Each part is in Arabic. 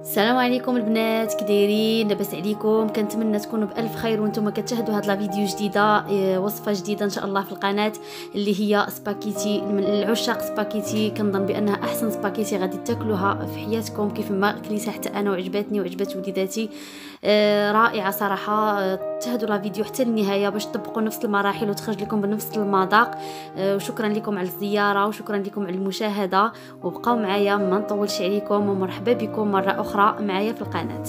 السلام عليكم البنات كدايرين لاباس عليكم كنتمنى تكونوا بالف خير وانتم كتشاهدوا هاد لا فيديو جديده إيه، وصفه جديده ان شاء الله في القناه اللي هي سباكيتي من العشاق سباكيتي كنظن بانها احسن سباكيتي غادي تاكلوها في حياتكم كيف ما كليتها حتى انا وعجبتني وعجبت وليداتي إيه، رائعه صراحه تشاهدوا لا فيديو حتى النهايه باش تطبقوا نفس المراحل وتخرج لكم بنفس المذاق إيه، وشكرا لكم على الزياره وشكرا لكم على المشاهده وبقاو معايا ما نطولش عليكم ومرحبا بكم مره اخرى أخرى معايا في القناة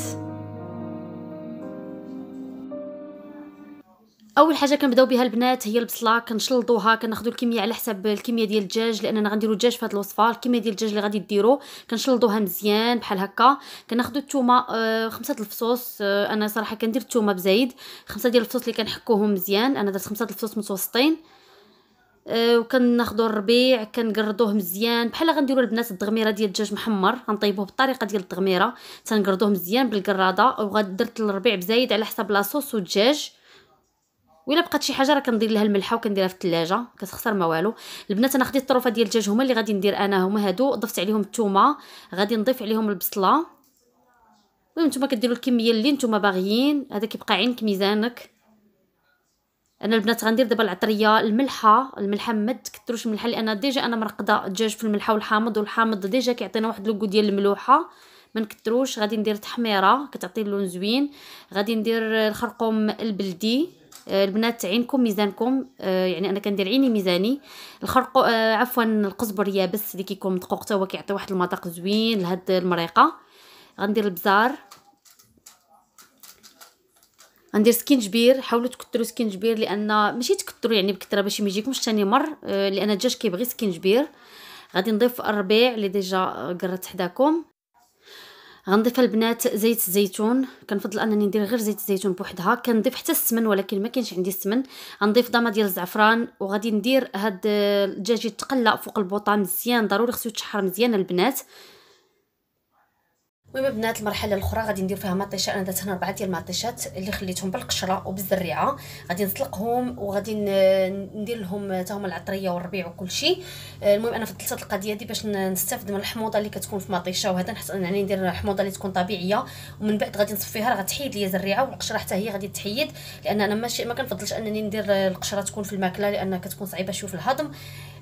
اول حاجه كنبداو بها البنات هي البصله كنشلضوها كناخذوا الكميه على حسب الكميه ديال الدجاج لاننا غنديروا الدجاج في هذه الوصفه الكميه ديال الدجاج اللي غادي ديروا كنشلضوها مزيان بحال هكا كناخذوا الثومه آه خمسه الفصوص آه انا صراحه كندير الثومه بزايد خمسه ديال الفصوص اللي كنحكوهم مزيان انا درت خمسه الفصوص متوسطين آه، وكناخذوا الربيع كنقردوه مزيان بحال غنديروا البنات الدغميره ديال الدجاج محمر غنطيبوه بالطريقه ديال الدغميره تنقردوه مزيان بالقراده وغدرت الربيع بزايد على حساب لاصوص والدجاج ولا بقات شي حاجه راه كندير لها الملحه وكنديرها في الثلاجه كتخسر ما والو البنات انا خديت الطروفه ديال الدجاج هما اللي غادي ندير انا هما هادو ضفت عليهم الثومه غادي نضيف عليهم البصله المهم نتوما كديروا الكميه اللي نتوما باغيين هذا كيبقى عينك ميزانك انا البنات غندير دابا العطريه الملحه الملحه ما تكثروش الملحه لان ديجا انا مرقده الدجاج في الملحه والحامض والحامض ديجا كيعطينا واحد لوكو ديال الملوحه ما نكثروش غادي ندير تحميره كتعطي اللون زوين غادي ندير الخرقوم البلدي آه، البنات عينكم ميزانكم آه، يعني انا كندير عيني ميزاني الخرق آه، عفوا القزبر يابس اللي كيكون مدقوق حتى هو كيعطي واحد المذاق زوين لهاد المريقه غندير البزار غندير سكينجبير حاولوا تكثروا سكينجبير لان ماشي تكثروا يعني بكثره باش ما يجيكمش ثاني مر آه، لان الدجاج كيبغي سكينجبير غادي نضيف الربيع اللي ديجا قرات حداكم غنضيف البنات زيت الزيتون كنفضل انني ندير غير زيت الزيتون بوحدها كنضيف حتى السمن ولكن ما كاينش عندي السمن غنضيف ضامه ديال الزعفران وغادي ندير هاد الدجاج يتقلى فوق البوطه مزيان ضروري خصو يتشحر مزيان البنات المهم البنات المرحله الاخرى غادي ندير فيها مطيشه انا درت هنا اربعه ديال المطيشات اللي خليتهم بالقشره وبالزريعه غادي نطلقهم وغادي ندير لهم حتى هما العطريه والربيع وكل شيء المهم انا فضلت هذه القضيه دي باش نستافد من الحموضه اللي كتكون في مطيشه وهذا نحس يعني ندير حموضه اللي تكون طبيعيه ومن بعد غادي نصفيها راه غتحيد ليا زريعه والقشره حتى هي غادي تحيد لان انا ماشي ما كنفضلش انني ندير القشره تكون في الماكله لان كتكون صعيبه شوف في الهضم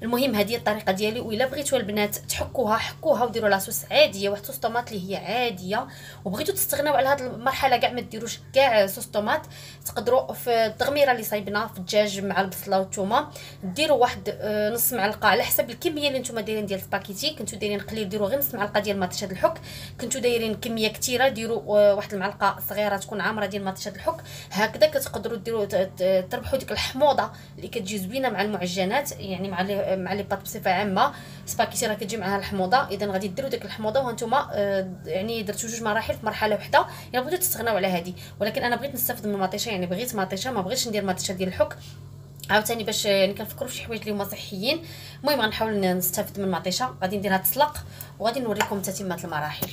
المهم هذه الطريقه ديالي وإلا بغيتوا البنات تحكوها حكوها وديروا لاصوص عاديه واحد صوص طوماط اللي هي عاديه وبغيتو تستغناو على هذه المرحله كاع ما ديروش كاع صوص طوماط تقدروا في التغميره اللي صايبنا في الدجاج مع البصله والثومه ديروا واحد آه، نص معلقه على حسب الكميه اللي نتوما دايرين ديال سباكيتي كنتو دايرين قليل ديروا غير نص معلقه ديال مطيشه الحك كنتو دايرين كميه كثيره ديروا آه، واحد المعلقه صغيره تكون عامره ديال مطيشه الحك هكذا كتقدروا ديروا تربحوا ديك الحموضه اللي كتجي زوينه مع المعجنات يعني مع مع لي بات بصفه عامه سباكيتي راه كتجي معها الحموضه اذا غادي ديروا ديك الحموضه وهانتوما آه، يعني درتو جوج مراحل في مرحله وحده الا بغيتو تستغناو على هذه ولكن انا بغيت نستافد من المطيشه يعني بغيت مطيشه ما بغيتش ندير مطيشه ديال الحك عاوتاني باش يعني كنفكروا في شي حوايج اللي هما صحيين المهم غنحاول نستافد من المطيشه غادي نديرها تسلق وغادي نوريكم تتمه المراحل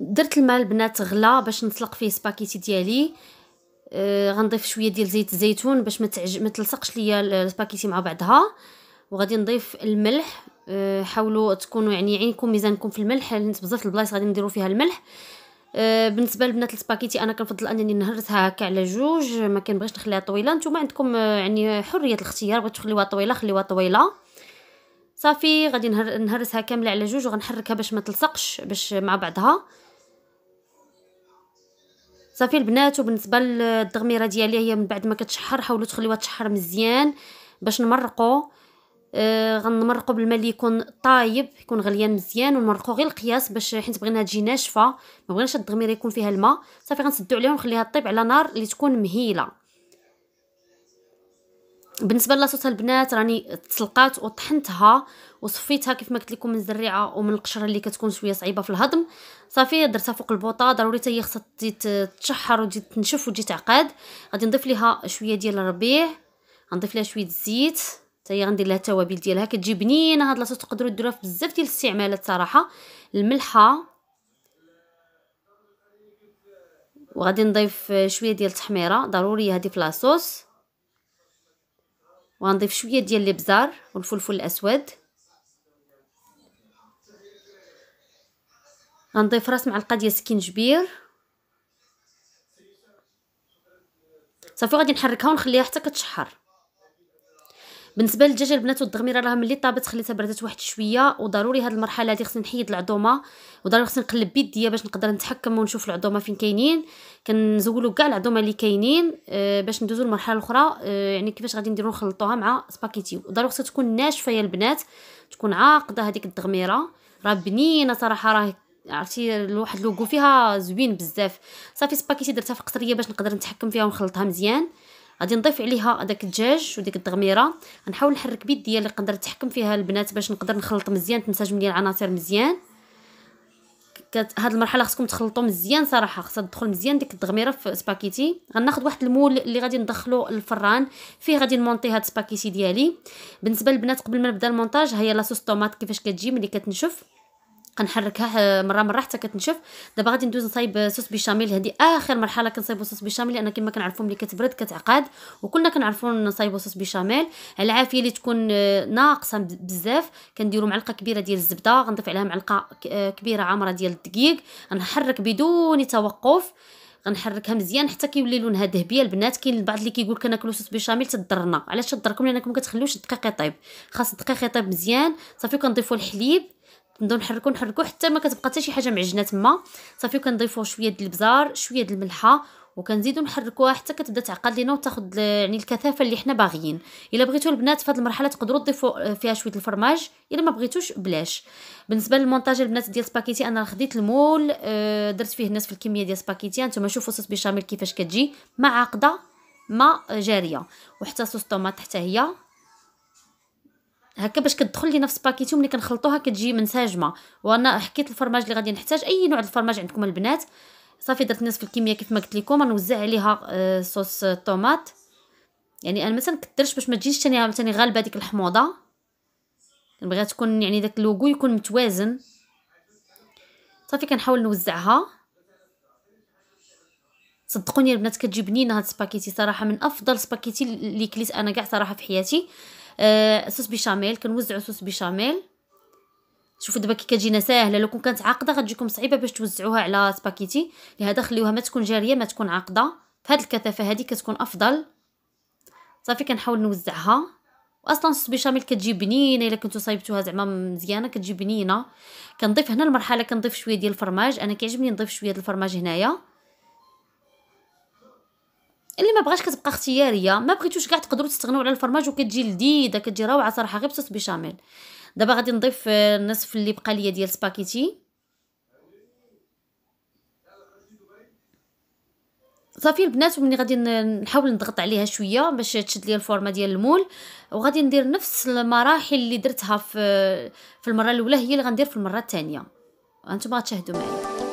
درت الماء البنات غلا باش نسلق فيه سباكيتي ديالي آه غنضيف شويه ديال زيت الزيتون باش ما تعج... ما تلصقش ليا السباكيتي مع بعضها وغادي نضيف الملح آه، حاولوا تكونوا يعني عينكم ميزانكم في الملح حيت بزاف البلايص غادي نديروا فيها الملح آه بالنسبه لبنات السباكيتي انا كنفضل انني نهرسها هكا على جوج ما كنبغيش نخليها طويله نتوما عندكم آه، يعني حريه الاختيار بغيتو تخليوها طويله خليوها طويله صافي غادي نهرسها كامله على جوج وغنحركها باش ما تلصقش باش مع بعضها صافي البنات وبالنسبه للتغميره ديالي هي من بعد ما كتشحر حاولوا تخليوها تشحر مزيان باش نمرقوا آه غنمرقوا بالماء اللي يكون طايب يكون غليان مزيان ونمرقوا غير القياس باش حيت بغينا تجي ناشفه ما بغيناش التغميره يكون فيها الماء صافي غنسدو عليها ونخليها طيب على نار اللي تكون مهيله بالنسبه لصوص البنات راني تسلقات وطحنتها وصفيتها كيف ما قلت لكم من الزريعه ومن القشره اللي كتكون شويه صعيبه في الهضم صافي درتها فوق البوطه ضروري حتى هي خصها تتشحر وتجي تنشف وتجي تعقد غادي نضيف ليها شويه ديال الربيع غنضيف ليها شويه الزيت حتى هي غندير لها التوابل ديالها كتجي بنينه هاد لاصوص تقدروا ديروها في بزاف ديال الاستعمالات صراحه الملحه وغادي نضيف شويه ديال التحميره ضروري هذه في لاصوص وغنضيف شويه ديال الابزار والفلفل الاسود غنضيف راس معلقه ديال سكينجبير صافي غادي نحركها ونخليها حتى كتشحر بالنسبه للدجاج البنات والدغميره راه ملي طابت خليتها بردات واحد شويه وضروري هاد المرحله هادي خصني نحيد العظومه وضروري خصني نقلب بيديا باش نقدر نتحكم ونشوف العظومه فين كاينين كنزولو كاع العظومه اللي كاينين آه باش ندوزو المرحلة الاخرى آه يعني كيفاش غادي نديروا نخلطوها مع سباكيتي وضروري خصها تكون ناشفه يا البنات تكون عاقده هذيك الدغميره راه بنينه صراحه راه عرفتي واحد لوغو فيها زوين بزاف صافي سباكيتي درتها في قطريه باش نقدر نتحكم فيها ونخلطها مزيان غادي نضيف عليها داك الدجاج وديك الدغميره غنحاول نحرك بيد ديالي نقدر نتحكم فيها البنات باش نقدر نخلط مزيان تنسجم ديال العناصر مزيان كت... هاد المرحله خصكم تخلطوا مزيان صراحه خصها تدخل مزيان ديك الدغميره في سباكيتي غناخذ واحد المول اللي غادي ندخلو للفران فيه غادي نمونطي هاد سباكيتي ديالي بالنسبه للبنات قبل ما نبدا المونتاج هي لاصوص طوماط كيفاش كتجي ملي كتنشف كنحركها مرة مرة حتى كتنشف دابا غادي ندوز نصايب صوص بيشاميل هذه اخر مرحلة كنصايبو صوص بيشاميل لان كما كنعرفو ملي كتبرد كتعقد وكلنا كنعرفو نصايبو صوص بيشاميل العافية اللي تكون ناقصة بزاف كنديرو معلقة كبيرة ديال الزبدة غنضيف عليها معلقة كبيرة عامرة ديال الدقيق غنحرك بدون توقف غنحركها مزيان حتى كيولي لونها ذهبي البنات كاين البعض اللي كيقول كناكلو صوص بيشاميل تضرنا علاش تضركم لانكم كتخليوش الدقيق يطيب خاص الدقيق يطيب مزيان صافي كنضيفو الحليب نبداو نحركو نحركو حتى ما كتبقى حتى شي حاجه معجنه تما صافي وكنضيفو شويه ديال البزار شويه ديال الملحه وكنزيدو نحركوها حتى كتبدا تعقد لينا وتاخد يعني الكثافه اللي حنا باغيين الا بغيتو البنات في هذه المرحله تقدروا تضيفوا فيها شويه الفرماج الا ما بغيتوش بلاش بالنسبه للمونتاج البنات ديال سباكيتي انا خديت المول آه، درت فيه الناس في الكميه ديال سباكيتي انتما شوفوا صوص بيشاميل كيفاش كتجي ما عاقده ما جاريه وحتى صوص طوماط حتى هي هكا باش كتدخل لينا في سباكيتي ملي كنخلطوها كتجي منسجمه وانا حكيت الفرماج اللي غادي نحتاج اي نوع الفرماج عندكم البنات صافي درت نصف الكميه كيف ما قلت لكم غنوزع عليها آه صوص الطوماط يعني انا مثلا كترش باش ما تجيش ثاني ثاني غالبه ديك الحموضه كنبغيها تكون يعني داك اللوغو يكون متوازن صافي كنحاول نوزعها صدقوني البنات كتجي بنينه هاد السباكيتي صراحه من افضل سباكيتي اللي كليت انا كاع صراحه في حياتي آه صوص بيشاميل كنوزعوا صوص بيشاميل شوفوا دابا كي كتجينا ساهله لو كون كانت عاقده غتجيكم صعيبه باش توزعوها على سباكيتي لهذا خليوها ما تكون جاريه ما تكون عاقده فهاد الكثافه هذه كتكون افضل صافي كنحاول نوزعها واصلا صوص بيشاميل كتجي بنينه الا كنتو صايبتوها زعما مزيانه كتجي بنينه كنضيف هنا المرحله كنضيف شويه ديال الفرماج انا كيعجبني نضيف شويه ديال الفرماج هنايا اللي ما بغاش كتبقى اختياريه ما بغيتوش كاع تقدروا تستغنوا على الفرماج وكتجي لذيذه كتجي روعه صراحه غير بصوص بيشاميل دابا غادي نضيف آه، النصف اللي بقى ليا ديال سباكيتي صافي البنات ومني غادي نحاول نضغط عليها شويه باش تشد لي الفورمه ديال المول وغادي ندير نفس المراحل اللي درتها في آه، في المره الاولى هي اللي غندير في المره الثانيه انتم غتشاهدوا معايا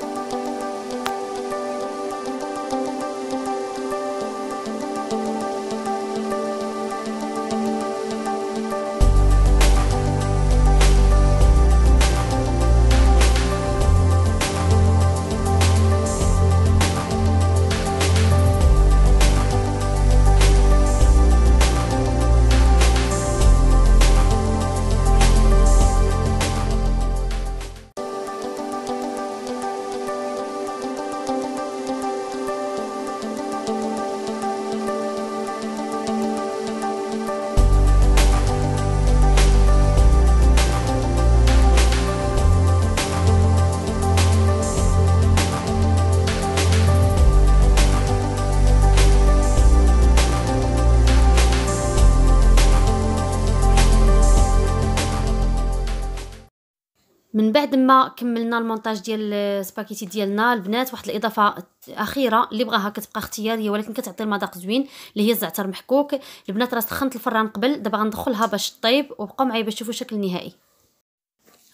من بعد ما كملنا المونتاج ديال السباكيتي ديالنا البنات واحد الاضافه اخيره اللي بغاها كتبقى اختياريه ولكن كتعطي المذاق زوين اللي هي الزعتر محكوك البنات راه سخنت الفران قبل دابا غندخلها باش طيب وبقاو معايا باش تشوفوا الشكل النهائي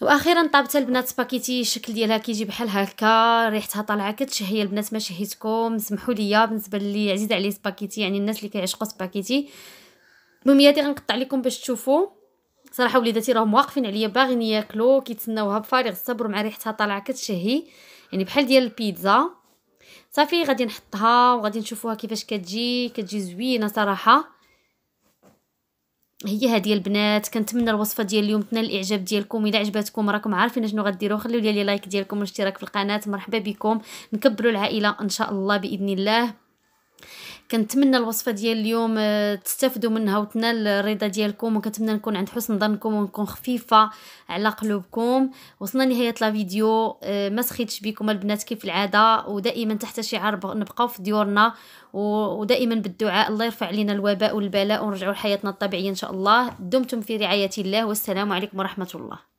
واخيرا طابت البنات سباكيتي الشكل ديالها كيجي بحال هكا ريحتها طالعه كتشهي البنات ما شهيتكم سمحوا لي بالنسبه اللي عزيزه عليه سباكيتي يعني الناس اللي كيعشقوا سباكيتي المهم هادي غنقطع لكم باش تشوفوا صراحه وليداتي راهم واقفين عليا باغيين ياكلوا كيتسناوها بفارغ الصبر مع ريحتها طالعه كتشهي يعني بحال ديال البيتزا صافي غادي نحطها وغادي نشوفوها كيفاش كتجي كتجي زوينه صراحه هي هادي البنات كنتمنى الوصفه ديال اليوم تنال الاعجاب ديالكم الا عجبتكم راكم عارفين شنو غديروا خليو لي لايك ديالكم والاشتراك في القناه مرحبا بكم نكبروا العائله ان شاء الله باذن الله كنتمنى الوصفه ديال اليوم آه، تستافدوا منها وتنال الرضا ديالكم وكنتمنى نكون عند حسن ظنكم ونكون خفيفه على قلوبكم وصلنا لنهايه لا فيديو آه، ما سخيتش بكم البنات كيف العاده ودائما تحت شعار نبقاو في ديورنا ودائما بالدعاء الله يرفع علينا الوباء والبلاء ونرجعوا لحياتنا الطبيعيه ان شاء الله دمتم في رعايه الله والسلام عليكم ورحمه الله